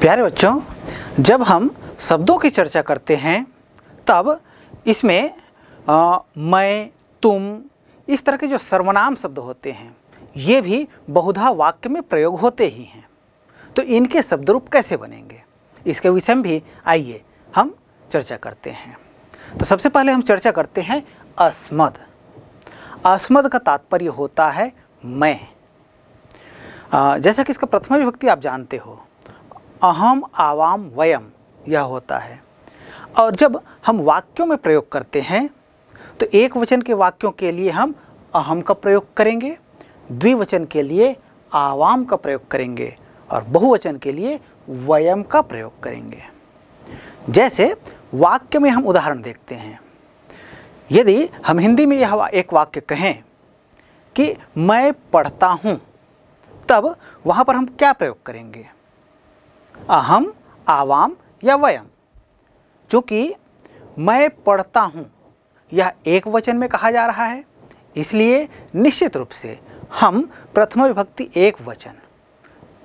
प्यारे बच्चों जब हम शब्दों की चर्चा करते हैं तब इसमें आ, मैं तुम इस तरह के जो सर्वनाम शब्द होते हैं ये भी बहुधा वाक्य में प्रयोग होते ही हैं तो इनके शब्द रूप कैसे बनेंगे इसके विषय में भी आइए हम चर्चा करते हैं तो सबसे पहले हम चर्चा करते हैं अस्मद अस्मद का तात्पर्य होता है मैं आ, जैसा कि इसका प्रथम विभक्ति आप जानते हो अहम आवाम वयम यह होता है और जब हम वाक्यों में प्रयोग करते हैं तो एक वचन के वाक्यों के लिए हम अहम का प्रयोग करेंगे द्विवचन के लिए आवाम का प्रयोग करेंगे और बहुवचन के लिए वयम का प्रयोग करेंगे जैसे वाक्य में हम उदाहरण देखते हैं यदि हम हिंदी में यह एक वाक्य कहें कि मैं पढ़ता हूँ तब वहाँ पर हम क्या प्रयोग करेंगे अहम आवाम या वयम चूँकि मैं पढ़ता हूँ यह एक वचन में कहा जा रहा है इसलिए निश्चित रूप से हम प्रथम विभक्ति एक वचन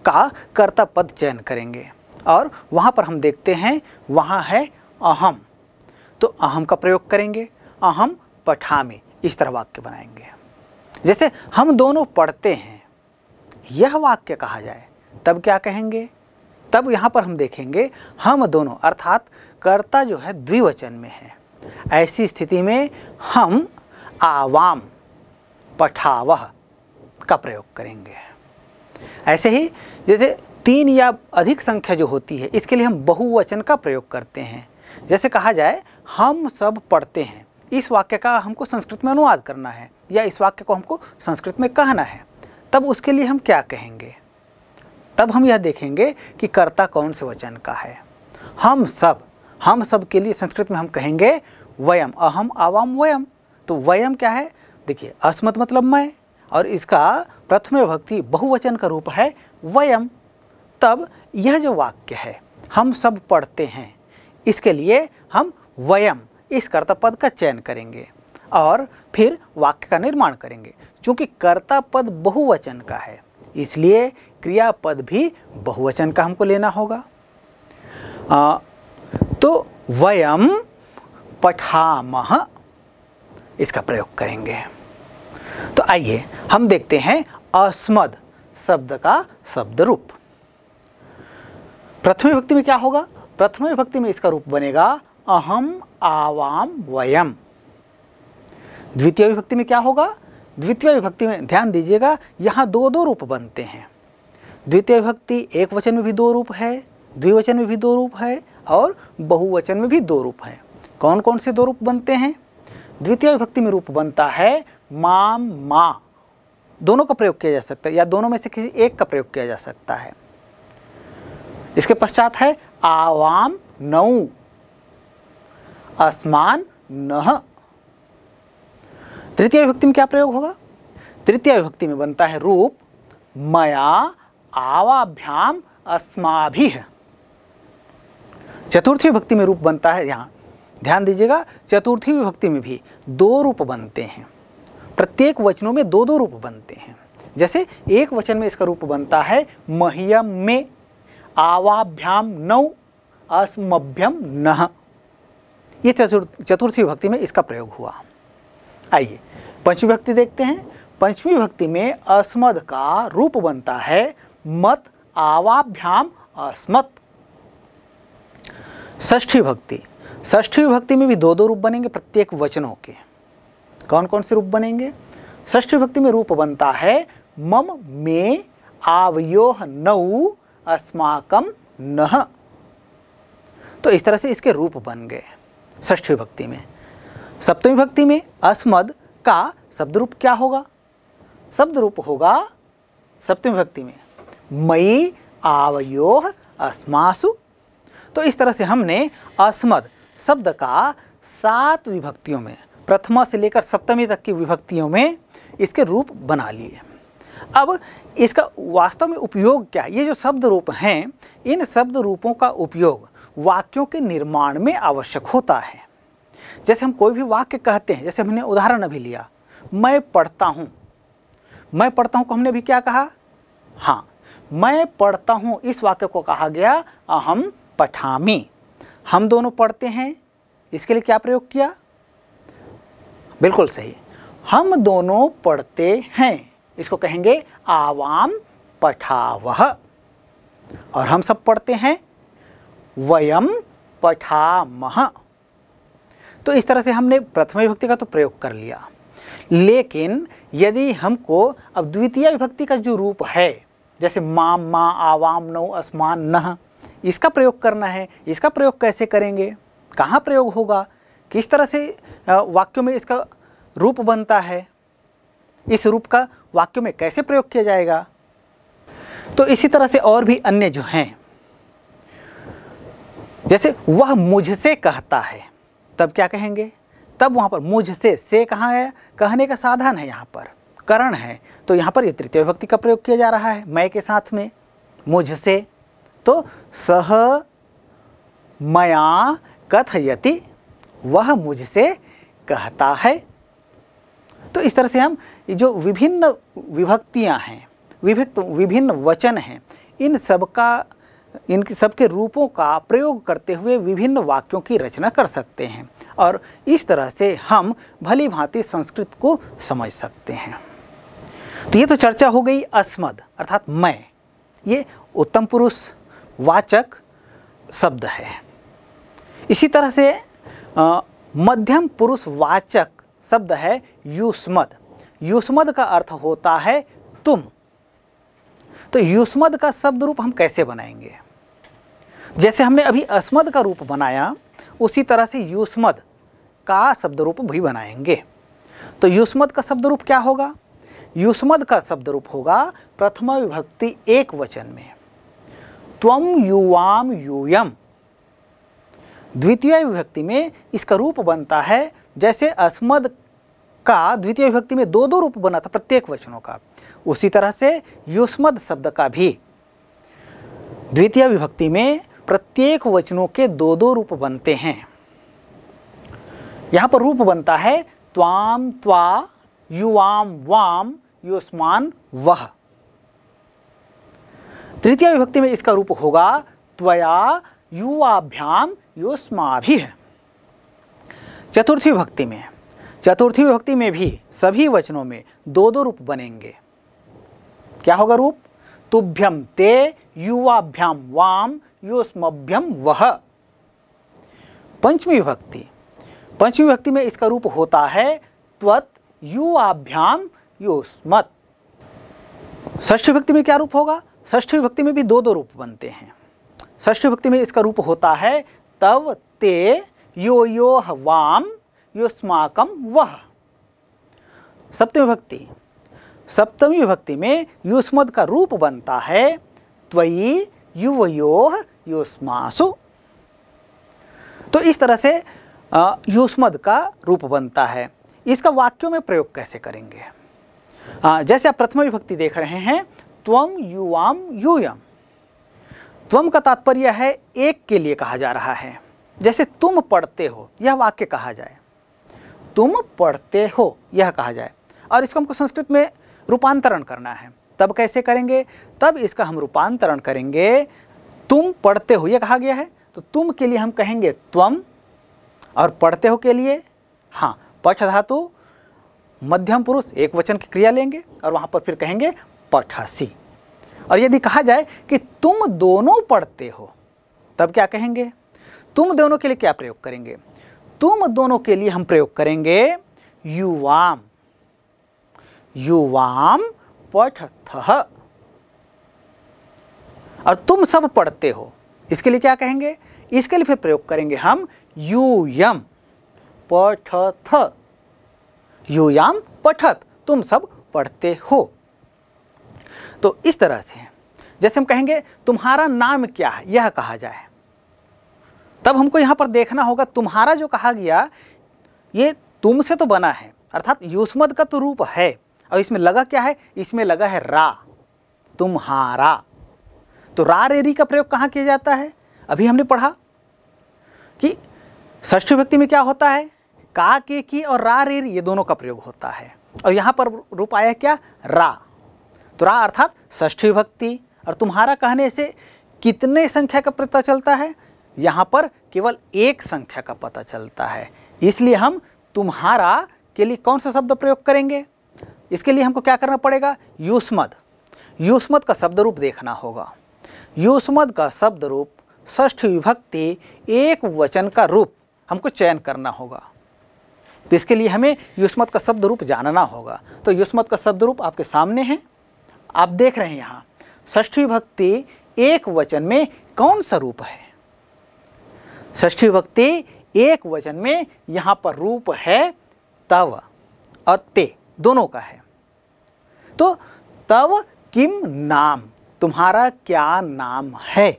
का कर्ता पद चयन करेंगे और वहाँ पर हम देखते हैं वहाँ है अहम तो अहम का प्रयोग करेंगे अहम पठामी इस तरह वाक्य बनाएंगे जैसे हम दोनों पढ़ते हैं यह वाक्य कहा जाए तब क्या कहेंगे तब यहाँ पर हम देखेंगे हम दोनों अर्थात कर्ता जो है द्विवचन में है ऐसी स्थिति में हम आवाम पठावह का प्रयोग करेंगे ऐसे ही जैसे तीन या अधिक संख्या जो होती है इसके लिए हम बहुवचन का प्रयोग करते हैं जैसे कहा जाए हम सब पढ़ते हैं इस वाक्य का हमको संस्कृत में अनुवाद करना है या इस वाक्य को हमको संस्कृत में कहना है तब उसके लिए हम क्या कहेंगे तब हम यह देखेंगे कि कर्ता कौन से वचन का है हम सब हम सब के लिए संस्कृत में हम कहेंगे वयम अहम आवाम वयम तो वयम क्या है देखिए अस्मत मतलब मैं और इसका प्रथम भक्ति बहुवचन का रूप है वयम तब यह जो वाक्य है हम सब पढ़ते हैं इसके लिए हम वयम इस कर्ता पद का चयन करेंगे और फिर वाक्य का निर्माण करेंगे क्योंकि कर्ता पद बहुवचन का है इसलिए क्रियापद भी बहुवचन का हमको लेना होगा आ, तो वयम पठामह इसका प्रयोग करेंगे तो आइए हम देखते हैं अस्मद शब्द का शब्द रूप प्रथम विभक्ति में क्या होगा प्रथम विभक्ति में इसका रूप बनेगा अहम आवाम वयम द्वितीय विभक्ति में क्या होगा द्वितीय विभक्ति में ध्यान दीजिएगा यहाँ दो दो रूप बनते हैं द्वितीय विभक्ति एक वचन में भी दो रूप है द्विवचन में भी दो रूप है और बहुवचन में भी दो रूप है कौन कौन से दो रूप बनते हैं द्वितीय विभक्ति में रूप बनता है माम माँ दोनों का प्रयोग किया जा सकता है या दोनों में से किसी एक का प्रयोग किया जा सकता है इसके पश्चात है आवाम नऊ आसमान नह तृतीय विभक्ति में क्या प्रयोग होगा तृतीय विभक्ति में बनता है रूप मया आवाभ्याम अस्माभि है चतुर्थी विभक्ति में रूप बनता है यहाँ ध्यान दीजिएगा चतुर्थी विभक्ति में भी दो रूप बनते हैं प्रत्येक वचनों में दो दो रूप बनते हैं जैसे एक वचन में इसका रूप बनता है मह्यम में आवाभ्याम नौ अस्मभ्यम नह ये चतुर्थी विभक्ति में इसका प्रयोग हुआ आइए पंचमी भक्ति देखते हैं पंचमी भक्ति में अस्मद का रूप बनता है मत आवाभ्याम अस्मत ष्ठी भक्ति ष्ठी भक्ति में भी दो दो रूप बनेंगे प्रत्येक वचनों के कौन कौन से रूप बनेंगे ष्ठी भक्ति में रूप बनता है मम मे आवयोह नौ अस्माकम नह तो इस तरह से इसके रूप बन गए ष्ठी भक्ति में सप्तमी भक्ति में अस्मद का शब्द रूप क्या होगा शब्द रूप होगा सप्तमी भक्ति में मई आवयो अस्मासु तो इस तरह से हमने अस्मद शब्द का सात विभक्तियों में प्रथमा से लेकर सप्तमी तक की विभक्तियों में इसके रूप बना लिए अब इसका वास्तव में उपयोग क्या है ये जो शब्द रूप हैं इन शब्द रूपों का उपयोग वाक्यों के निर्माण में आवश्यक होता है जैसे हम कोई भी वाक्य कहते हैं जैसे हमने उदाहरण अभी लिया मैं पढ़ता हूँ मैं पढ़ता हूँ को हमने अभी क्या कहा हाँ मैं पढ़ता हूँ इस वाक्य को कहा गया अहम पठामी हम दोनों पढ़ते हैं इसके लिए क्या प्रयोग किया बिल्कुल सही हम दोनों पढ़ते हैं इसको कहेंगे आवाम पठावह और हम सब पढ़ते हैं वयम पठामह तो इस तरह से हमने प्रथम विभक्ति का तो प्रयोग कर लिया लेकिन यदि हमको अब द्वितीय विभक्ति का जो रूप है जैसे माम माँ आवाम नौ असमान नह इसका प्रयोग करना है इसका प्रयोग कैसे करेंगे कहाँ प्रयोग होगा किस तरह से वाक्यों में इसका रूप बनता है इस रूप का वाक्यों में कैसे प्रयोग किया जाएगा तो इसी तरह से और भी अन्य जो हैं जैसे वह मुझसे कहता है तब क्या कहेंगे तब वहाँ पर मुझसे से कहाँ है कहने का साधन है यहाँ पर करण है तो यहाँ पर ये तृतीय विभक्ति का प्रयोग किया जा रहा है मैं के साथ में मुझसे तो सह मया कथयति वह मुझसे कहता है तो इस तरह से हम जो विभिन्न विभक्तियाँ हैं विभिन्न विभिन्न वचन हैं इन सब का इनके सबके रूपों का प्रयोग करते हुए विभिन्न वाक्यों की रचना कर सकते हैं और इस तरह से हम भली भांति संस्कृत को समझ सकते हैं तो ये तो चर्चा हो गई अस्मद अर्थात मैं ये उत्तम पुरुष वाचक शब्द है इसी तरह से आ, मध्यम पुरुष वाचक शब्द है युष्मद युष्मद का अर्थ होता है तुम तो युष्मद का शब्द रूप हम कैसे बनाएंगे जैसे हमने अभी अस्मद का रूप बनाया उसी तरह से युष्मद का शब्द रूप भी बनाएंगे तो युष्मद का शब्द रूप क्या होगा युष्मद का शब्द रूप होगा प्रथमा विभक्ति एक वचन में त्वम युवाम यूयम द्वितीय विभक्ति में इसका रूप बनता है जैसे अस्मद का द्वितीय विभक्ति में दो दो रूप बना था प्रत्येक वचनों का उसी तरह से युष्मद शब्द का भी द्वितीय विभक्ति में प्रत्येक वचनों के दो दो रूप बनते हैं यहां पर रूप बनता है त्वाम त्वा युवाम वाम युष्मान वह तृतीय विभक्ति में इसका रूप होगा त्वया युवाभ्याम है चतुर्थी विभक्ति में चतुर्थी विभक्ति में भी सभी वचनों में दो दो रूप बनेंगे क्या होगा रूप तुभ्यम ते युवाभ्याम वाम योस्मभ्यम वह पंचमी विभक्ति पंचमी विभक्ति में इसका रूप होता है त्वत युवाभ्याम योस्मत ष्ठ विभक्ति में क्या रूप होगा ष्ठ विभक्ति में भी दो दो रूप बनते हैं ष्ठ विभक्ति में इसका रूप होता है तव ते यो यो वाम योस्माकम वह सप्तमी विभक्ति सप्तमी विभक्ति में युष्मद का रूप बनता है त्वयि युवयोह युष्मासु तो इस तरह से युष्मद का रूप बनता है इसका वाक्यों में प्रयोग कैसे करेंगे आ, जैसे आप प्रथम विभक्ति देख रहे हैं त्वम युवाम यूयम त्वम का तात्पर्य है एक के लिए कहा जा रहा है जैसे तुम पढ़ते हो यह वाक्य कहा जाए तुम पढ़ते हो यह कहा जाए और इसको हमको संस्कृत में रूपांतरण करना है तब कैसे करेंगे तब इसका हम रूपांतरण करेंगे तुम पढ़ते हो यह कहा गया है तो तुम के लिए हम कहेंगे त्वम और पढ़ते हो के लिए हाँ पठ धातु मध्यम पुरुष एक वचन की क्रिया लेंगे और वहाँ पर फिर कहेंगे पठासी और यदि कहा जाए कि तुम दोनों पढ़ते हो तब क्या कहेंगे तुम दोनों के लिए क्या प्रयोग करेंगे तुम दोनों के लिए हम प्रयोग करेंगे युवाम युवाम पठथ और तुम सब पढ़ते हो इसके लिए क्या कहेंगे इसके लिए फिर प्रयोग करेंगे हम यू यम पठथ याम पठत तुम सब पढ़ते हो तो इस तरह से जैसे हम कहेंगे तुम्हारा नाम क्या है यह कहा जाए तब हमको यहाँ पर देखना होगा तुम्हारा जो कहा गया ये तुम से तो बना है अर्थात युष्मद का तो रूप है और इसमें लगा क्या है इसमें लगा है रा तुम्हारा तो रा रेरी का प्रयोग कहाँ किया जाता है अभी हमने पढ़ा कि ष्ठ व्यक्ति में क्या होता है का के की और रा रेरी ये दोनों का प्रयोग होता है और यहाँ पर रूप आया क्या रा तो रा अर्थात ष्ठी विभक्ति और तुम्हारा कहने से कितने संख्या का पता चलता है यहाँ पर केवल एक संख्या का पता चलता है इसलिए हम तुम्हारा के लिए कौन सा शब्द प्रयोग करेंगे इसके लिए हमको क्या करना पड़ेगा युष्मद युष्मद का शब्द रूप देखना होगा युष्मद का शब्द रूप ष्ठ विभक्ति एक वचन का रूप हमको चयन करना होगा तो इसके लिए हमें युष्मत का शब्द रूप जानना होगा तो युष्मत का शब्द रूप आपके सामने है आप देख रहे हैं यहाँ ष्ठ विभक्ति एक वचन में कौन सा रूप है ष्ठी विभक्ति एक वचन में यहाँ पर रूप है तव और ते दोनों का है तो तव किम नाम तुम्हारा क्या नाम है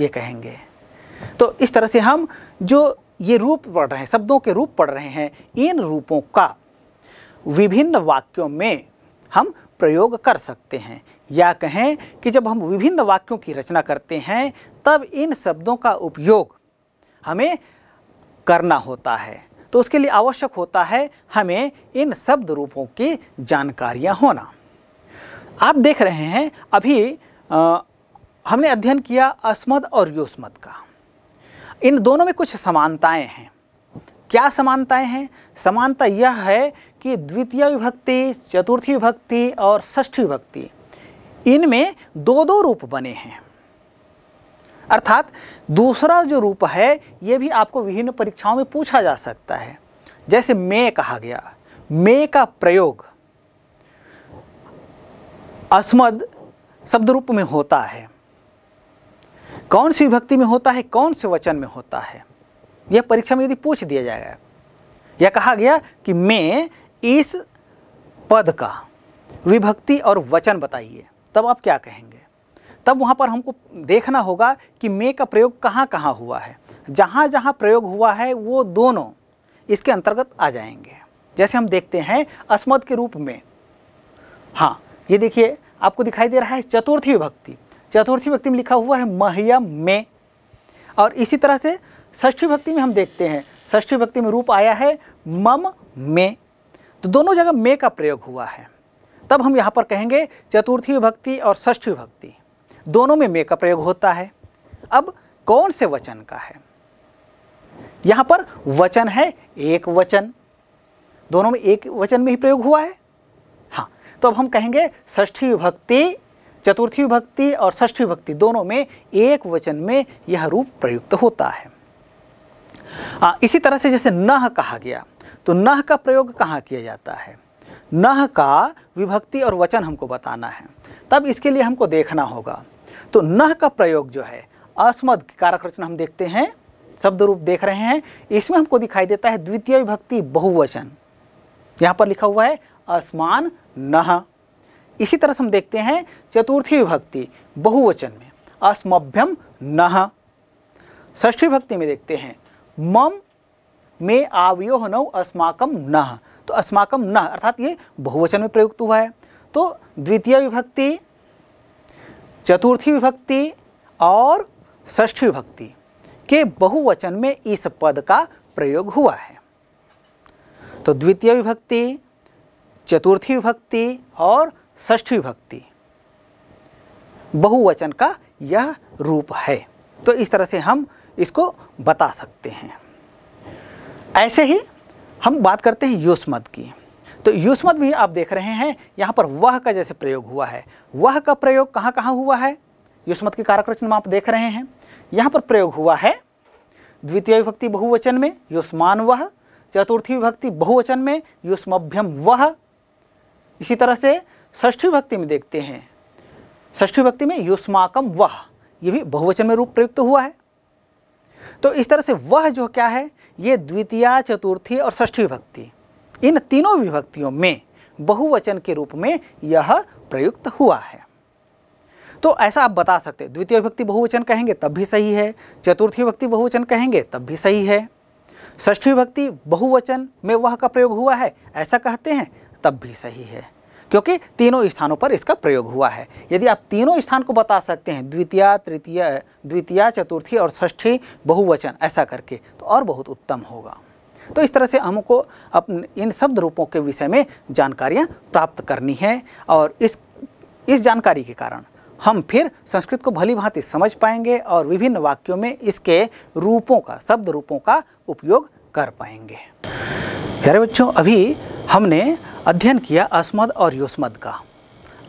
ये कहेंगे तो इस तरह से हम जो ये रूप पढ़ रहे हैं शब्दों के रूप पढ़ रहे हैं इन रूपों का विभिन्न वाक्यों में हम प्रयोग कर सकते हैं या कहें कि जब हम विभिन्न वाक्यों की रचना करते हैं तब इन शब्दों का उपयोग हमें करना होता है तो उसके लिए आवश्यक होता है हमें इन शब्द रूपों की जानकारियाँ होना आप देख रहे हैं अभी आ, हमने अध्ययन किया अस्मद और योस्मद का इन दोनों में कुछ समानताएं हैं क्या समानताएं हैं समानता यह है कि द्वितीय विभक्ति चतुर्थी विभक्ति और षष्ठी विभक्ति इनमें दो दो रूप बने हैं अर्थात दूसरा जो रूप है ये भी आपको विभिन्न परीक्षाओं में पूछा जा सकता है जैसे मे कहा गया मे का प्रयोग अस्मद शब्द रूप में होता है कौन सी विभक्ति में होता है कौन से वचन में होता है यह परीक्षा में यदि पूछ दिया जाएगा यह कहा गया कि मैं इस पद का विभक्ति और वचन बताइए तब आप क्या कहेंगे तब वहाँ पर हमको देखना होगा कि मे का प्रयोग कहाँ कहाँ हुआ है जहाँ जहाँ प्रयोग हुआ है वो दोनों इसके अंतर्गत आ जाएंगे जैसे हम देखते हैं अस्मद के रूप में हाँ ये देखिए आपको दिखाई दे रहा है चतुर्थी विभक्ति चतुर्थी विभक्ति में लिखा हुआ है मह्यम में और इसी तरह से ष्ठी विभक्ति में हम देखते हैं ष्ठी विभक्ति में रूप आया है मम में तो दोनों जगह में का प्रयोग हुआ है तब हम यहाँ पर कहेंगे चतुर्थी विभक्ति और ष्ठी विभक्ति दोनों में में का प्रयोग होता है अब कौन से वचन का है यहाँ पर वचन है एक वचन दोनों में एक वचन में ही प्रयोग हुआ है तो अब हम कहेंगे षष्ठी विभक्ति चतुर्थी विभक्ति और षष्ठी विभक्ति दोनों में एक वचन में यह रूप प्रयुक्त होता है आ, इसी तरह से जैसे नह कहा गया तो नह का प्रयोग कहाँ किया जाता है नह का विभक्ति और वचन हमको बताना है तब इसके लिए हमको देखना होगा तो नह का प्रयोग जो है अस्मद कारक रचना हम देखते हैं शब्द रूप देख रहे हैं इसमें हमको दिखाई देता है द्वितीय विभक्ति बहुवचन यहाँ पर लिखा हुआ है असमान न इसी तरह से हम देखते हैं चतुर्थी विभक्ति बहुवचन में अस्मभ्यम न ष्ठी विभक्ति में देखते हैं मम में आवयोह नौ अस्माकम न तो अस्माकम न अर्थात ये बहुवचन में प्रयुक्त हुआ है तो द्वितीय विभक्ति चतुर्थी विभक्ति और ष्ठी विभक्ति के बहुवचन में इस पद का प्रयोग हुआ है तो द्वितीय विभक्ति चतुर्थी विभक्ति और षष्ठी विभक्ति बहुवचन का यह रूप है तो इस तरह से हम इसको बता सकते हैं ऐसे ही हम बात करते हैं युष्मद की तो युष्मद भी आप देख रहे हैं यहाँ पर वह का जैसे प्रयोग हुआ है वह का प्रयोग कहाँ कहाँ हुआ है युष्मद के कारक रचना आप देख रहे हैं यहाँ पर प्रयोग हुआ है द्वितीय विभक्ति बहुवचन में युष्मान वह चतुर्थी विभक्ति बहुवचन में युष्मभ्यम वह इसी तरह से ष्ठी भक्ति में देखते हैं षष्ठी भक्ति में युष्माकम वह ये भी बहुवचन में रूप प्रयुक्त हुआ है तो इस तरह से वह जो क्या है ये द्वितीया चतुर्थी और ष्ठी भक्ति इन तीनों विभक्तियों में बहुवचन के रूप में यह प्रयुक्त हुआ है तो ऐसा आप बता सकते द्वितीय विभक्ति बहुवचन कहेंगे तब भी सही है चतुर्थी भक्ति बहुवचन कहेंगे तब भी सही है ष्ठी भक्ति बहुवचन में वह का प्रयोग हुआ है ऐसा कहते हैं तब भी सही है क्योंकि तीनों स्थानों पर इसका प्रयोग हुआ है यदि आप तीनों स्थान को बता सकते हैं द्वितीय तृतीय द्वितीय चतुर्थी और ष्ठी बहुवचन ऐसा करके तो और बहुत उत्तम होगा तो इस तरह से हमको अपने इन शब्द रूपों के विषय में जानकारियाँ प्राप्त करनी है और इस इस जानकारी के कारण हम फिर संस्कृत को भली भांति समझ पाएंगे और विभिन्न वाक्यों में इसके रूपों का शब्द रूपों का उपयोग कर पाएंगे प्यारे बच्चों अभी हमने अध्ययन किया अस्मद और युष्मद का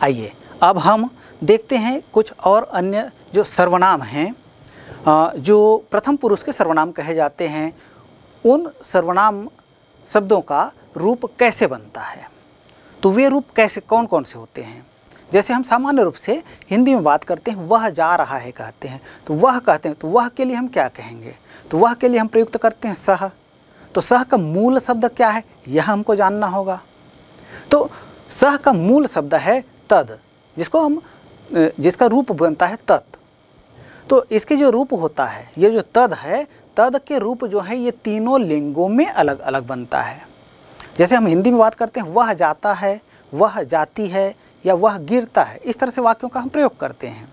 आइए अब हम देखते हैं कुछ और अन्य जो सर्वनाम हैं जो प्रथम पुरुष के सर्वनाम कहे जाते हैं उन सर्वनाम शब्दों का रूप कैसे बनता है तो वे रूप कैसे कौन कौन से होते हैं जैसे हम सामान्य रूप से हिंदी में बात करते हैं वह जा रहा है कहते हैं तो वह कहते हैं तो वह के लिए हम क्या कहेंगे तो वह के लिए हम प्रयुक्त करते हैं सह तो सह का मूल शब्द क्या है यह हमको जानना होगा तो सह का मूल शब्द है तद जिसको हम जिसका रूप बनता है तत् तो इसके जो रूप होता है ये जो तद है तद के रूप जो है ये तीनों लिंगों में अलग अलग बनता है जैसे हम हिंदी में बात करते हैं वह जाता है वह जाती है या वह गिरता है इस तरह से वाक्यों का हम प्रयोग करते हैं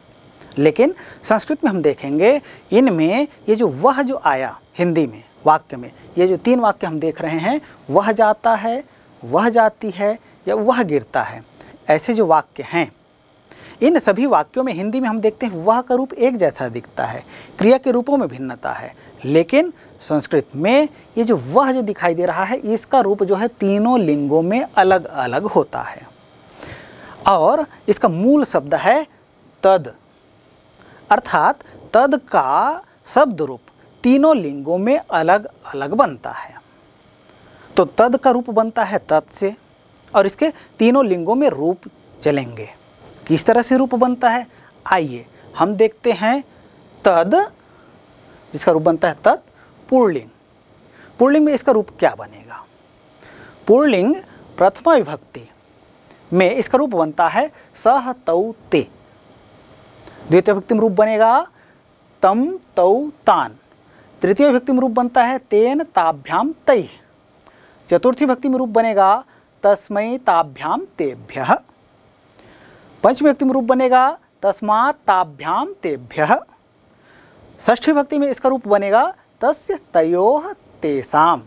लेकिन संस्कृत में हम देखेंगे इनमें ये जो वह जो आया हिंदी में वाक्य में ये जो तीन वाक्य हम देख रहे हैं वह जाता है वह जाती है या वह गिरता है ऐसे जो वाक्य हैं इन सभी वाक्यों में हिंदी में हम देखते हैं वह का रूप एक जैसा दिखता है क्रिया के रूपों में भिन्नता है लेकिन संस्कृत में ये जो वह जो दिखाई दे रहा है इसका रूप जो है तीनों लिंगों में अलग अलग होता है और इसका मूल शब्द है तद अर्थात तद का शब्द रूप तीनों लिंगों में अलग अलग बनता है तो तद का रूप बनता है तत् से और इसके तीनों लिंगों में रूप चलेंगे किस तरह से रूप बनता है आइए हम देखते हैं तद जिसका रूप बनता है तत् पुर्लिंग पुर्लिंग में इसका रूप क्या बनेगा पुर्लिंग प्रथमा विभक्ति में इसका रूप बनता है सह तौ ते द्वितीय विभक्ति में रूप बनेगा तम तौ तान तृतीय भक्ति में रूप बनता है तेन ताभ्याम तय चतुर्थी भक्ति में रूप बनेगा तस्मय ताभ्याम तेभ्य पंचमी भक्ति में रूप बनेगा तस्मा ताभ्याम तेभ्य ष्ठी भक्ति में इसका रूप बनेगा तस्य तयो तेसाम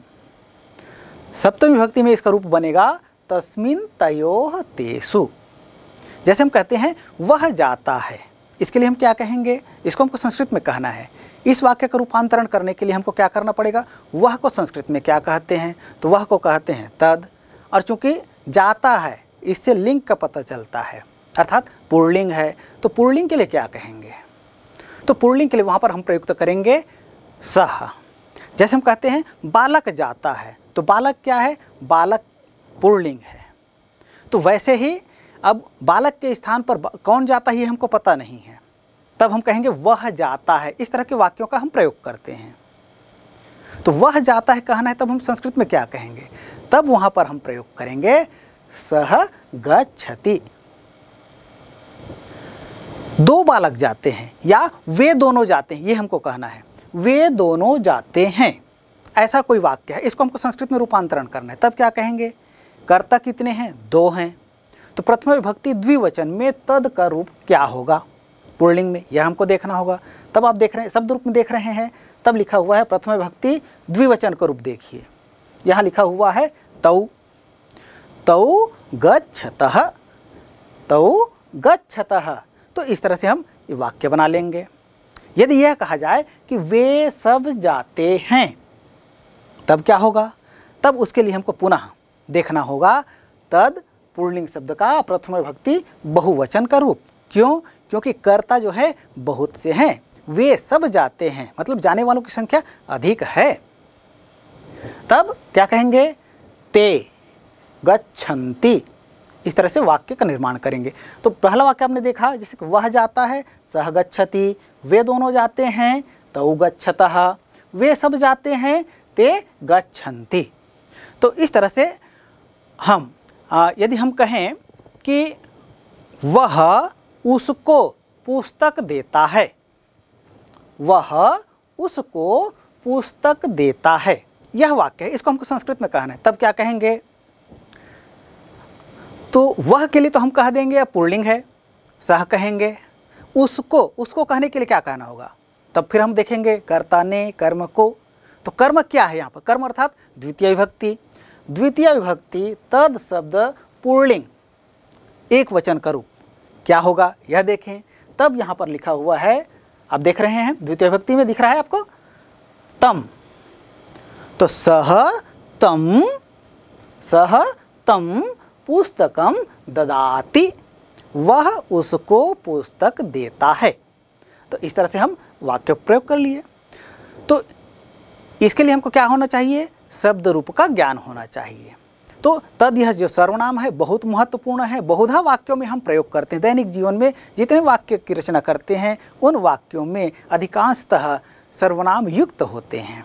सप्तमी भक्ति में इसका रूप बनेगा तस्मिन तयो तेसु जैसे हम कहते हैं वह जाता है इसके लिए हम क्या कहेंगे इसको हमको संस्कृत में कहना है इस वाक्य का रूपांतरण करने के लिए हमको क्या करना पड़ेगा वह को संस्कृत में क्या कहते हैं तो वह को कहते हैं तद और चूँकि जाता है इससे लिंग का पता चलता है अर्थात पुर्लिंग है तो पुर्लिंग के लिए क्या कहेंगे तो पुर्लिंग के लिए वहाँ पर हम प्रयुक्त करेंगे सह जैसे हम कहते हैं बालक जाता है तो बालक क्या है बालक पुर्लिंग है तो वैसे ही अब बालक के स्थान पर कौन जाता है ये हमको पता नहीं है तब हम कहेंगे वह जाता है इस तरह के वाक्यों का हम प्रयोग करते हैं तो वह जाता है कहना है तब हम संस्कृत में क्या कहेंगे तब वहां पर हम प्रयोग करेंगे सह गति दो बालक जाते हैं या वे दोनों जाते हैं ये हमको कहना है वे दोनों जाते हैं ऐसा कोई वाक्य है इसको हमको संस्कृत में रूपांतरण करना है तब क्या कहेंगे कर्ता कितने हैं दो हैं तो प्रथम विभक्ति द्विवचन में तद का रूप क्या होगा पुर्णिंग में यह हमको देखना होगा तब आप देख रहे हैं शब्द रूप में देख रहे हैं तब लिखा हुआ है प्रथम भक्ति द्विवचन का रूप देखिए यहाँ लिखा हुआ है तौ तौ गत तौ गत तो इस तरह से हम वाक्य बना लेंगे यदि यह कहा जाए कि वे सब जाते हैं तब क्या होगा तब उसके लिए हमको पुनः देखना होगा तद पुर्णिंग शब्द का प्रथम भक्ति बहुवचन का रूप क्यों क्योंकि कर्ता जो है बहुत से हैं वे सब जाते हैं मतलब जाने वालों की संख्या अधिक है तब क्या कहेंगे ते गच्छन्ति इस तरह से वाक्य का निर्माण करेंगे तो पहला वाक्य आपने देखा जैसे कि वह जाता है सह गच्छति वे दोनों जाते हैं तऊ गच्छत वे सब जाते हैं ते गच्छन्ति तो इस तरह से हम आ, यदि हम कहें कि वह उसको पुस्तक देता है वह उसको पुस्तक देता है यह वाक्य है इसको हमको संस्कृत में कहना है तब क्या कहेंगे तो वह के लिए तो हम कह देंगे या पुर्लिंग है सह कहेंगे उसको उसको कहने के लिए क्या कहना होगा तब फिर हम देखेंगे कर्ता ने कर्म को तो कर्म क्या है यहाँ पर कर्म अर्थात द्वितीय विभक्ति द्वितीय विभक्ति तद शब्द पुर्लिंग एक वचन का रूप क्या होगा यह देखें तब यहाँ पर लिखा हुआ है आप देख रहे हैं द्वितीय भक्ति में दिख रहा है आपको तम तो सह तम सह तम पुस्तकम ददाति वह उसको पुस्तक देता है तो इस तरह से हम वाक्य प्रयोग कर लिए तो इसके लिए हमको क्या होना चाहिए शब्द रूप का ज्ञान होना चाहिए तो तद यह जो सर्वनाम है बहुत महत्वपूर्ण है बहुधा वाक्यों में हम प्रयोग करते हैं दैनिक जीवन में जितने वाक्य की रचना करते हैं उन वाक्यों में अधिकांशतः सर्वनाम युक्त होते हैं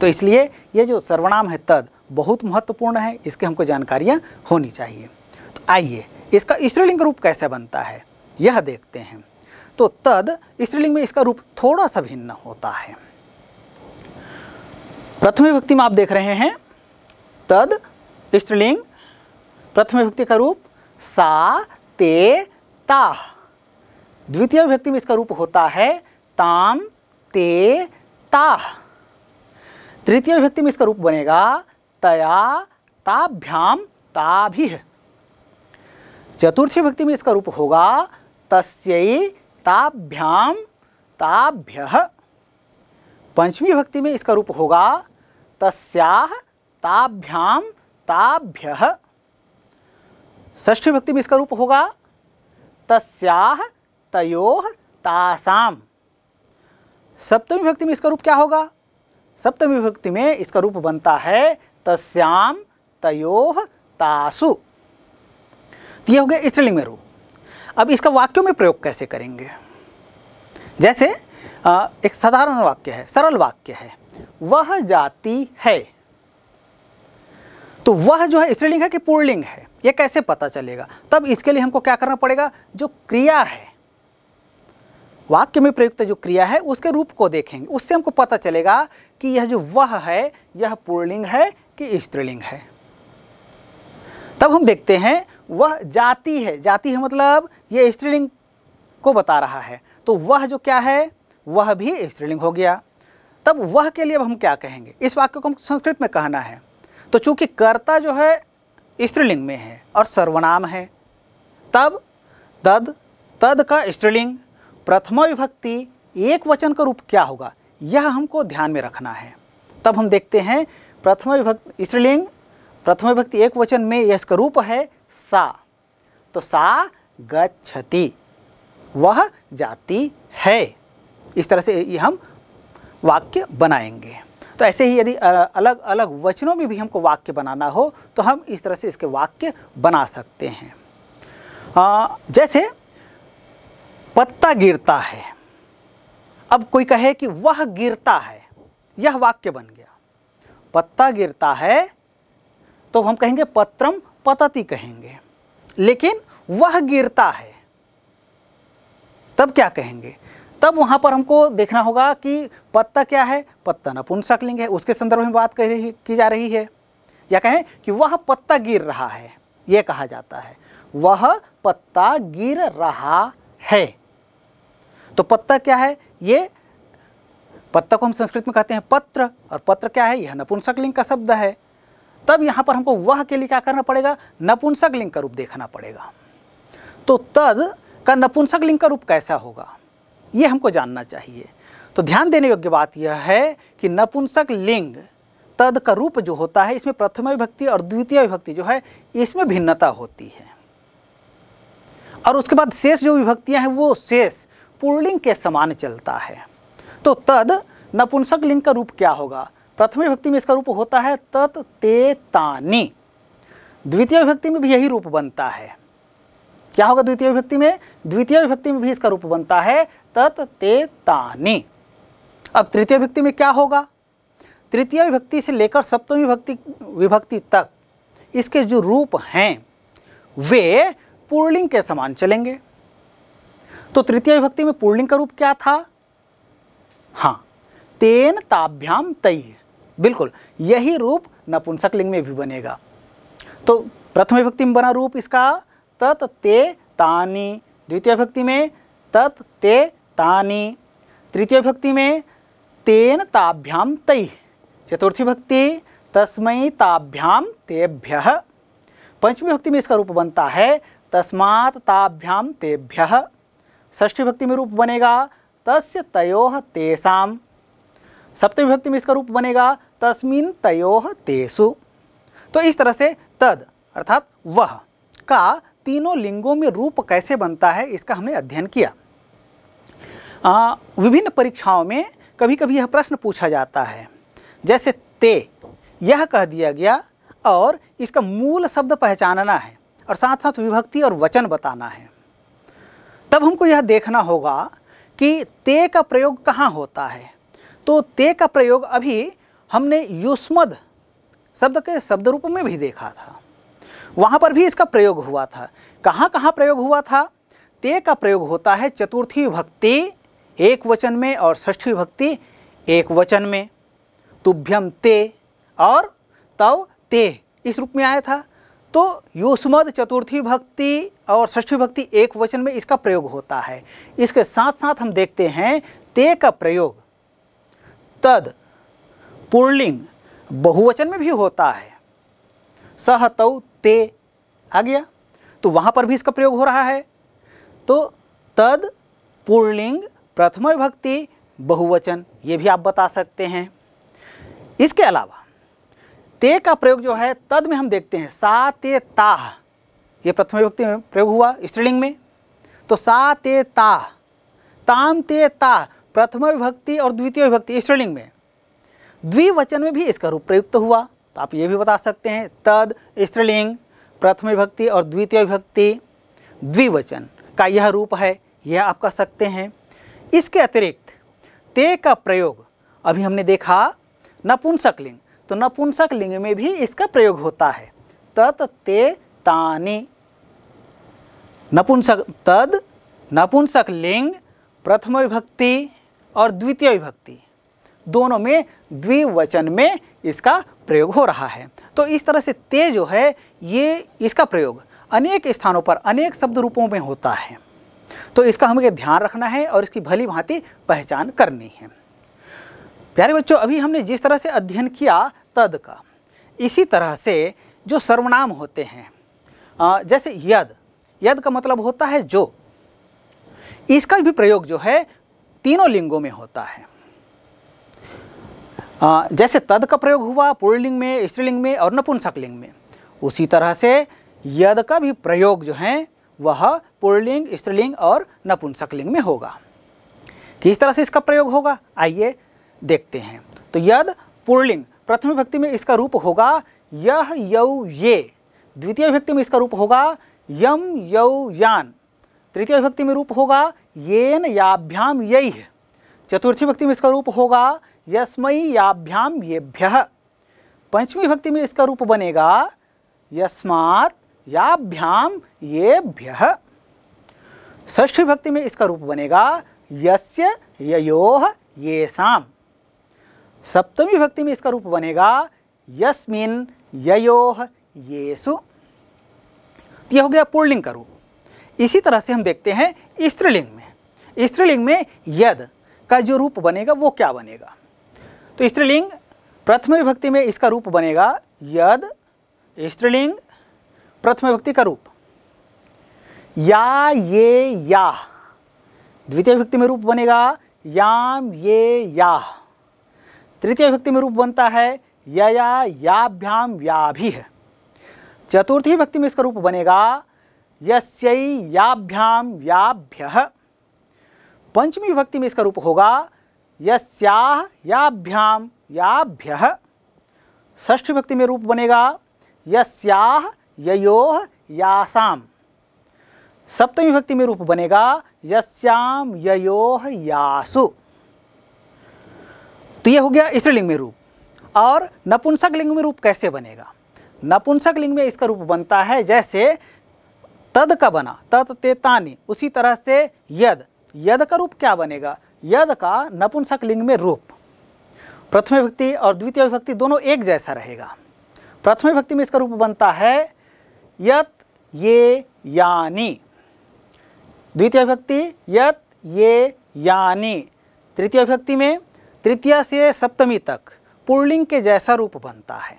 तो इसलिए ये जो सर्वनाम है तद बहुत महत्वपूर्ण है इसके हमको जानकारियाँ होनी चाहिए तो आइए इसका स्त्रीलिंग रूप कैसे बनता है यह देखते हैं तो तद स्त्रीलिंग में इसका रूप थोड़ा सा भिन्न होता है प्रथम व्यक्ति में आप देख रहे हैं तद स्त्रीलिंग प्रथम व्यक्ति का रूप सा ते ता द्वितीय व्यक्ति में इसका रूप होता है ताम ते ता तृतीय व्यक्ति में इसका रूप बनेगा तया ताभ्याम ताभि चतुर्थी व्यक्ति में इसका रूप होगा तस्यै ताभ्याम ताभ्य पंचमी व्यक्ति में इसका रूप होगा तस्याह ताभ्याम ताभ्य ष्ठी भक्ति में इसका रूप होगा तस्याह तयोह तासाम सप्तमी भक्ति में इसका रूप क्या होगा सप्तमी भक्ति में इसका रूप बनता है तस्याम तयोह तासु तो यह हो गया स्त्रीलिंग में रूप अब इसका वाक्यों में प्रयोग कैसे करेंगे जैसे एक साधारण वाक्य है सरल वाक्य है वह जाति है तो वह जो है स्त्रीलिंग है कि पूर्णलिंग है ये कैसे पता चलेगा तब इसके लिए हमको क्या करना पड़ेगा जो क्रिया है वाक्य में प्रयुक्त जो क्रिया है उसके रूप को देखेंगे उससे हमको पता चलेगा कि यह जो वह है यह पूर्णलिंग है कि स्त्रीलिंग है तब हम देखते हैं वह जाति है जाति है मतलब यह स्त्रीलिंग को बता रहा है तो वह जो क्या है वह भी स्त्रीलिंग हो गया तब वह के लिए अब हम क्या कहेंगे इस वाक्य को हम संस्कृत में कहना है तो चूँकि कर्ता जो है स्त्रीलिंग में है और सर्वनाम है तब तद तद का स्त्रीलिंग प्रथमा विभक्ति एक वचन का रूप क्या होगा यह हमको ध्यान में रखना है तब हम देखते हैं प्रथमा विभक्ति स्त्रीलिंग प्रथमा विभक्ति एक वचन में यह इसका रूप है सा तो सा गच्छति वह जाती है इस तरह से हम वाक्य बनाएंगे तो ऐसे ही यदि अलग अलग वचनों में भी हमको वाक्य बनाना हो तो हम इस तरह से इसके वाक्य बना सकते हैं आ, जैसे पत्ता गिरता है अब कोई कहे कि वह गिरता है यह वाक्य बन गया पत्ता गिरता है तो हम कहेंगे पत्रम पतति कहेंगे लेकिन वह गिरता है तब क्या कहेंगे तब वहाँ पर हमको देखना होगा कि पत्ता क्या है पत्ता नपुंसक लिंग है उसके संदर्भ में बात कही रही की जा रही है या कहें कि वह पत्ता गिर रहा है यह कहा जाता है वह पत्ता गिर रहा है तो पत्ता क्या है ये पत्ता को हम संस्कृत में कहते हैं पत्र और पत्र क्या है यह नपुंसक लिंग का शब्द है तब यहाँ पर हमको वह के लिए क्या करना पड़ेगा नपुंसक लिंग का रूप देखना पड़ेगा तो तद का नपुंसक लिंग का रूप कैसा होगा ये हमको जानना चाहिए तो ध्यान देने योग्य बात यह है कि नपुंसक लिंग तद का रूप जो होता है इसमें प्रथम विभक्ति और द्वितीय विभक्ति जो है इसमें भिन्नता होती है और उसके बाद शेष जो विभक्तियां हैं वो शेष पुल्लिंग के समान चलता है तो तद नपुंसक लिंग का रूप क्या होगा प्रथम विभक्ति में इसका रूप होता है तत् ते तानी द्वितीय विभक्ति में भी यही रूप बनता है क्या होगा द्वितीय विभक्ति में द्वितीय विभक्ति में भी इसका रूप बनता है तत ते ताने अब तृतीय विभक्ति में क्या होगा तृतीय विभक्ति से लेकर सप्तमी विभक्ति विभक्ति तक इसके जो रूप हैं वे पूर्णिंग के समान चलेंगे तो तृतीय विभक्ति में पूर्णिंग का रूप क्या था हाँ तेन ताभ्याम तय बिल्कुल यही रूप नपुंसक लिंग में भी बनेगा तो प्रथम विभक्ति में बना रूप इसका तत् ते तानी द्वितीय भक्ति में तत् ते तानी तृतीय भक्ति में तेन ताभ्याम तै चतुर्थी भक्ति तस्मय ताभ्याम तेभ्य पंचमी भक्ति में इसका रूप बनता है तस्मात् ताभ्याम तेभ्य षष्ठी भक्ति में रूप बनेगा तस्य तयोह तेसाम सप्तमी भक्ति में इसका रूप बनेगा तस्मिन तयोह तेसु तो इस तरह से तद अर्थात वह का तीनों लिंगों में रूप कैसे बनता है इसका हमने अध्ययन किया विभिन्न परीक्षाओं में कभी कभी यह प्रश्न पूछा जाता है जैसे ते यह कह दिया गया और इसका मूल शब्द पहचानना है और साथ साथ विभक्ति और वचन बताना है तब हमको यह देखना होगा कि ते का प्रयोग कहाँ होता है तो ते का प्रयोग अभी हमने युष्मद शब्द के शब्द रूप में भी देखा था वहाँ पर भी इसका प्रयोग हुआ था कहाँ कहाँ प्रयोग हुआ था ते का प्रयोग होता है चतुर्थी भक्ति एक वचन में और षष्ठी भक्ति एक वचन में तुभ्यम ते और तव ते इस रूप में आया था तो युष्मद चतुर्थी भक्ति और षष्ठी भक्ति एक वचन में इसका प्रयोग होता है इसके साथ साथ हम देखते हैं ते का प्रयोग तद पुर्लिंग बहुवचन में भी होता है सह तौ ते आ गया तो वहाँ पर भी इसका प्रयोग हो रहा है तो तद पूर्णलिंग प्रथम विभक्ति बहुवचन ये भी आप बता सकते हैं इसके अलावा ते का प्रयोग जो है तद में हम देखते हैं सा ते ताह ये प्रथम विभक्ति में प्रयोग हुआ स्त्रीलिंग में तो सा ते ताह ताम ते ताह प्रथम विभक्ति और द्वितीय विभक्ति स्त्रीलिंग में द्विवचन में भी इसका रूप प्रयुक्त हुआ तो आप ये भी बता सकते हैं तद स्त्रीलिंग प्रथम विभक्ति और द्वितीय विभक्ति द्विवचन का यह रूप है यह आप कह सकते हैं इसके अतिरिक्त ते का प्रयोग अभी हमने देखा नपुंसक लिंग तो नपुंसक लिंग में भी इसका प्रयोग होता है तत ते तानी नपुंसक तद नपुंसक लिंग प्रथम विभक्ति और द्वितीय विभक्ति दोनों में द्विवचन में इसका प्रयोग हो रहा है तो इस तरह से ते जो है ये इसका प्रयोग अनेक स्थानों पर अनेक शब्द रूपों में होता है तो इसका हमें ध्यान रखना है और इसकी भली भांति पहचान करनी है प्यारे बच्चों अभी हमने जिस तरह से अध्ययन किया तद का इसी तरह से जो सर्वनाम होते हैं जैसे यद यद का मतलब होता है जो इसका भी प्रयोग जो है तीनों लिंगों में होता है जैसे तद का प्रयोग हुआ पुणलिंग में स्त्रीलिंग में और नपुंसक लिंग में उसी तरह से यद का भी प्रयोग जो है वह पुणलिंग स्त्रीलिंग और नपुंसक लिंग में होगा किस तरह से इसका प्रयोग होगा आइए देखते हैं तो यद पुणलिंग प्रथम व्यक्ति में इसका रूप होगा यह यौ ये द्वितीय व्यक्ति में इसका रूप होगा यम यौ यान तृतीय व्यक्ति में रूप होगा येन याभ्याम यही चतुर्थी व्यक्ति में इसका रूप होगा यस्मयी याभ्याम येभ्य पंचमी भक्ति में इसका रूप बनेगा यस्मात् याभ्याम येभ्य षष्ठी भक्ति में इसका रूप बनेगा यस्य ये साम सप्तमी भक्ति में इसका रूप बनेगा यस्मिन ययोह येसु तो यह हो गया पुल्लिंग का रूप इसी तरह से हम देखते हैं स्त्रीलिंग में स्त्रीलिंग में यद का जो रूप बनेगा वो क्या बनेगा तो स्त्रीलिंग प्रथम विभक्ति में इसका रूप बनेगा यद स्त्रीलिंग प्रथम विभक्ति का रूप या ये या द्वितीय विभक्ति में रूप बनेगा याम ये या तृतीय विभक्ति में रूप बनता है या याभ्याम या भी है चतुर्थी विभक्ति में इसका रूप बनेगा यस्यै याभ्याम याभ्य पंचमी विभक्ति में इसका रूप होगा याभ्याम याभ्य ष्ठ व्यक्ति में रूप बनेगा यस्याह ययोह यासाम सप्तमी व्यक्ति में रूप बनेगा यस्याम ययोह यासु तो ये हो गया स्त्रीलिंग में रूप और नपुंसक लिंग में रूप कैसे बनेगा नपुंसक लिंग में इसका रूप बनता है जैसे तद का बना तद तेतानी उसी तरह से यद यद का रूप क्या बनेगा यद का नपुंसक लिंग में रूप प्रथम विभक्ति और द्वितीय विभक्ति दोनों एक जैसा रहेगा प्रथम विभक्ति में इसका रूप बनता है यत ये यानी द्वितीय विभक्ति यत ये यानी तृतीय विभक्ति में तृतीय से सप्तमी तक पुर्लिंग के जैसा रूप बनता है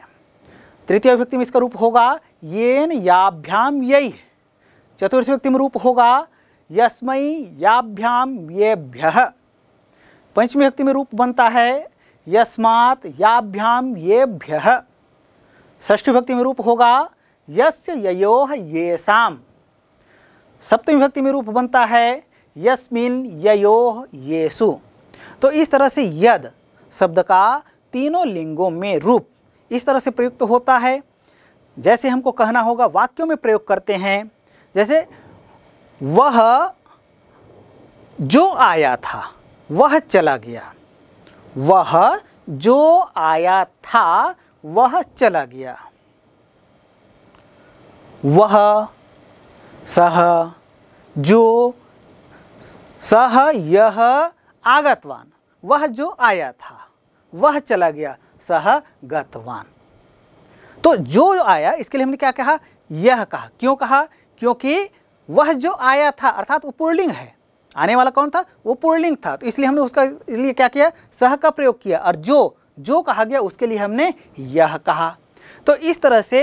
तृतीय विभक्ति में इसका रूप होगा येन याभ्याम यही चतुर्थ व्यक्ति में रूप होगा यस्मै याभ्याम भ्य पंचमी व्यक्ति में रूप बनता है यस्मात याभ्याम ये भ्य ष्ठी व्यक्ति में रूप होगा यस्य ययोह ये साम सप्तमी भक्ति में रूप बनता है यस्मिन ययोह येसु तो इस तरह से यद शब्द का तीनों लिंगों में रूप इस तरह से प्रयुक्त होता है जैसे हमको कहना होगा वाक्यों में प्रयोग करते हैं जैसे वह जो आया था वह चला गया वह जो आया था वह चला गया वह सह जो सह यह आगतवान वह जो आया था वह चला गया सह गतवान तो जो आया इसके लिए हमने क्या कहा यह कहा क्यों कहा क्योंकि वह जो आया था अर्थात वो है आने वाला कौन था वो पुल्लिंग था तो इसलिए हमने उसका इसलिए क्या किया सह का प्रयोग किया और जो जो कहा गया उसके लिए हमने यह कहा तो इस तरह से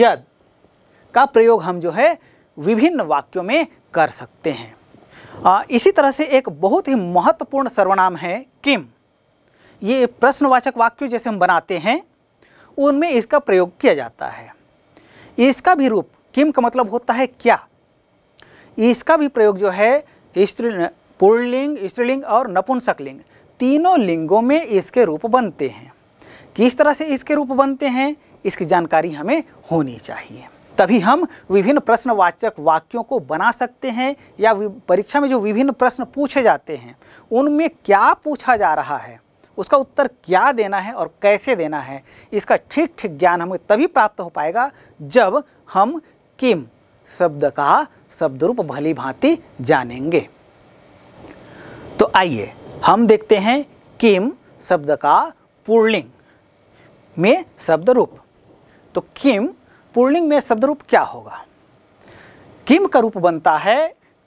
यद का प्रयोग हम जो है विभिन्न वाक्यों में कर सकते हैं आ, इसी तरह से एक बहुत ही महत्वपूर्ण सर्वनाम है किम ये प्रश्नवाचक वाक्य जैसे हम बनाते हैं उनमें इसका प्रयोग किया जाता है इसका भी रूप किम का मतलब होता है क्या इसका भी प्रयोग जो है स्त्री पुल्लिंग स्त्रीलिंग और नपुंसकलिंग तीनों लिंगों में इसके रूप बनते हैं किस तरह से इसके रूप बनते हैं इसकी जानकारी हमें होनी चाहिए तभी हम विभिन्न प्रश्नवाचक वाक्यों को बना सकते हैं या परीक्षा में जो विभिन्न प्रश्न पूछे जाते हैं उनमें क्या पूछा जा रहा है उसका उत्तर क्या देना है और कैसे देना है इसका ठीक ठीक ज्ञान हमें तभी प्राप्त हो पाएगा जब हम किम शब्द का शब्द रूप भली भांति जानेंगे तो आइए हम देखते हैं किम शब्द का पुर्लिंग में शब्द रूप तो किम पुर्लिंग में शब्द रूप क्या होगा किम का रूप बनता है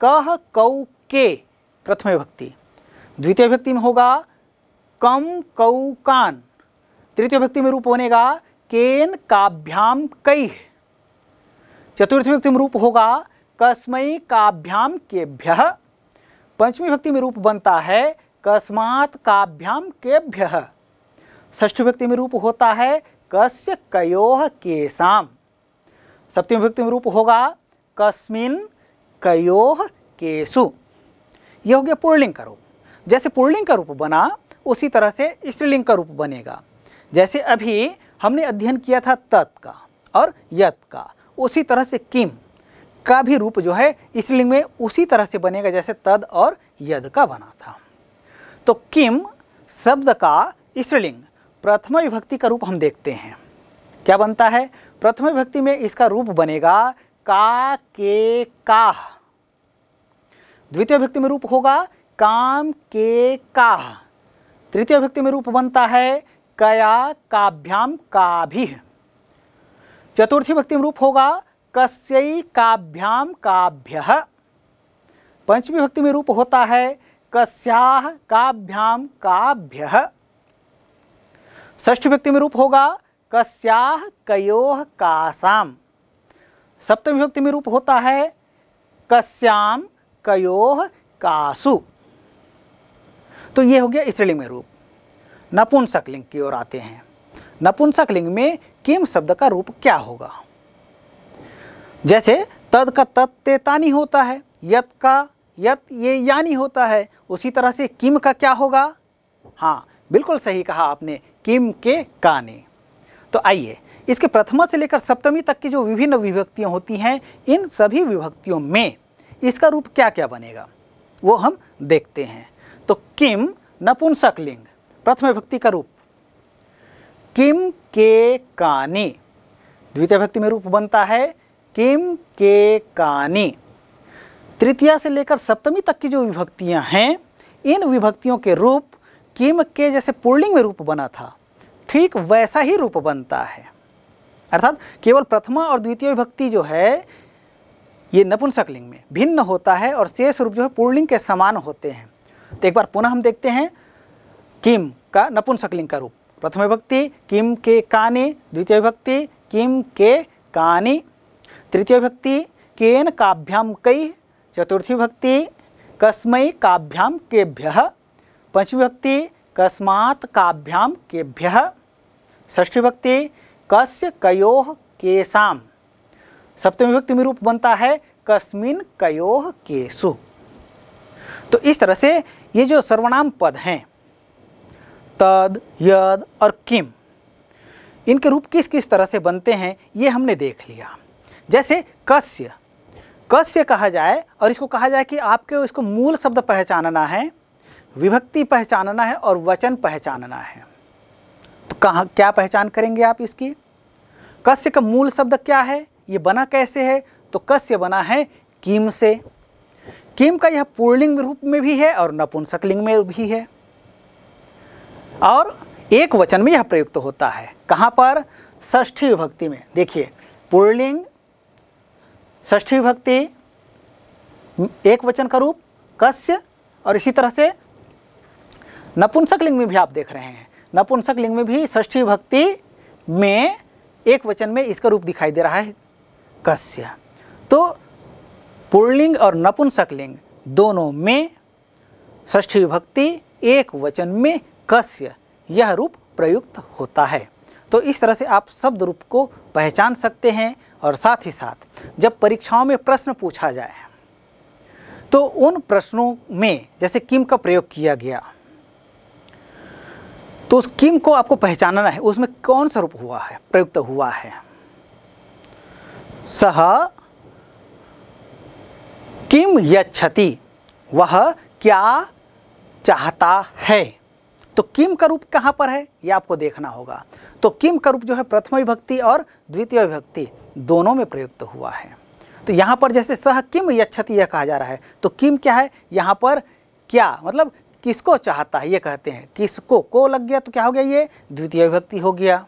कह कौ के प्रथम व्यक्ति द्वितीय व्यक्ति में होगा कम कौ कान तृतीय व्यक्ति में रूप बनेगा केन काभ्याम कई चतुर्थी व्यक्ति में रूप होगा कस्मयी काभ्याम केभ्य पंचमी व्यक्ति में रूप बनता है कस्मात काभ्याम भ्य ष्ठ व्यक्ति में रूप होता है कस्य कयोह केसाम सप्तम व्यक्ति में रूप होगा कस्मिन कयोह केसु यह हो गया पुरलिंग का रूप जैसे पुरलिंग का रूप बना उसी तरह से स्त्रीलिंग का रूप बनेगा जैसे अभी हमने अध्ययन किया था तत् का और यत का उसी तरह से किम का भी रूप जो है स्त्रीलिंग में उसी तरह से बनेगा जैसे तद और यद का बना था तो किम शब्द का स्त्रीलिंग प्रथम विभक्ति का रूप हम देखते हैं क्या बनता है प्रथम विभक्ति में इसका रूप बनेगा का के का द्वितीय विभक्ति में रूप होगा काम के का तृतीय विभक्ति में रूप बनता है कया काभ्याम का भी चतुर्थी भक्ति रूप होगा कस्यई काभ्याम काभ्य पंचमी भक्ति में रूप होता है कस्याह काभ्याम काभ्य ष्ठ व्यक्ति में रूप होगा कस्याह कयो कासाम सप्तमी व्यक्ति में रूप होता है कस्याम कयो कासु तो ये हो गया स्त्रीलिंग में रूप नपुंसक लिंग की ओर आते हैं नपुंसक लिंग में किम शब्द का रूप क्या होगा जैसे तद का तत्तेतानी होता है यत का यत ये यानी होता है उसी तरह से किम का क्या होगा हाँ बिल्कुल सही कहा आपने किम के काने तो आइए इसके प्रथमा से लेकर सप्तमी तक की जो विभिन्न विभक्तियाँ होती हैं इन सभी विभक्तियों में इसका रूप क्या क्या बनेगा वो हम देखते हैं तो किम नपुंसक लिंग प्रथम विभक्ति का रूप किम के कानी द्वितीय भक्ति में रूप बनता है किम के कानी तृतीया से लेकर सप्तमी तक की जो विभक्तियां हैं इन विभक्तियों के रूप किम के जैसे पुल्लिंग में रूप बना था ठीक वैसा ही रूप बनता है अर्थात केवल प्रथमा और द्वितीय विभक्ति जो है ये नपुंसकलिंग में भिन्न होता है और शेष रूप जो है पुर्णिंग के समान होते हैं तो एक बार पुनः हम देखते हैं किम का नपुंसकलिंग का रूप प्रथम विभक्ति किम के काने द्वितीय विभक्ति किम के कानि तृतीय विभक्ति केन काभ्याम कई चतुर्थी विभक्ति कस्मै काभ्याम केभ्य पंचमी विभक्ति कस्मात् काभ्याम केभ्य षष्ठी विभक्ति कस्य कयोः केसाम सप्तमी विभक्ति में रूप बनता है कस्मिन कयोः केसु तो इस तरह से ये जो सर्वनाम पद हैं तद यद और किम इनके रूप किस किस तरह से बनते हैं ये हमने देख लिया जैसे कस्य कस्य कहा जाए और इसको कहा जाए कि आपके इसको मूल शब्द पहचानना है विभक्ति पहचानना है और वचन पहचानना है तो कहाँ क्या पहचान करेंगे आप इसकी कस्य का मूल शब्द क्या है ये बना कैसे है तो कस्य बना है किम से किम का यह पूर्णिंग रूप में भी है और नपुंसकलिंग में भी है और एक वचन में यह प्रयुक्त होता है कहाँ पर ष्ठी विभक्ति में देखिए पुरलिंग ष्ठी विभक्ति एक वचन का रूप कस्य और इसी तरह से नपुंसक लिंग में भी आप देख रहे हैं नपुंसक लिंग में भी ष्ठी विभक्ति में एक वचन में इसका रूप दिखाई दे रहा है कस्य तो पुरलिंग और नपुंसक लिंग दोनों में ष्ठी विभक्ति एक वचन में कस्य यह रूप प्रयुक्त होता है तो इस तरह से आप शब्द रूप को पहचान सकते हैं और साथ ही साथ जब परीक्षाओं में प्रश्न पूछा जाए तो उन प्रश्नों में जैसे किम का प्रयोग किया गया तो उस किम को आपको पहचानना है उसमें कौन सा रूप हुआ है प्रयुक्त हुआ है सह किम यति वह क्या चाहता है तो किम का रूप कहाँ पर है ये आपको देखना होगा तो किम का रूप जो है प्रथम विभक्ति और द्वितीय विभक्ति दोनों में प्रयुक्त हुआ है तो यहाँ पर जैसे सह किम यक्षति यह कहा जा रहा है तो किम क्या है यहाँ पर क्या मतलब किसको चाहता है ये कहते हैं किसको को लग गया तो क्या हो गया ये द्वितीय विभक्ति हो गया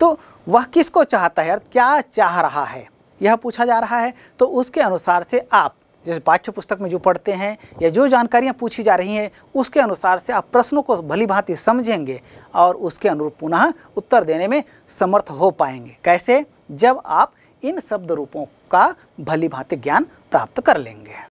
तो वह किसको चाहता है अर्थ क्या चाह रहा है यह पूछा जा रहा है तो उसके अनुसार से आप जैसे पाठ्य पुस्तक में जो पढ़ते हैं या जो जानकारियाँ पूछी जा रही हैं उसके अनुसार से आप प्रश्नों को भली भांति समझेंगे और उसके अनुरूप पुनः उत्तर देने में समर्थ हो पाएंगे कैसे जब आप इन शब्द रूपों का भली भांति ज्ञान प्राप्त कर लेंगे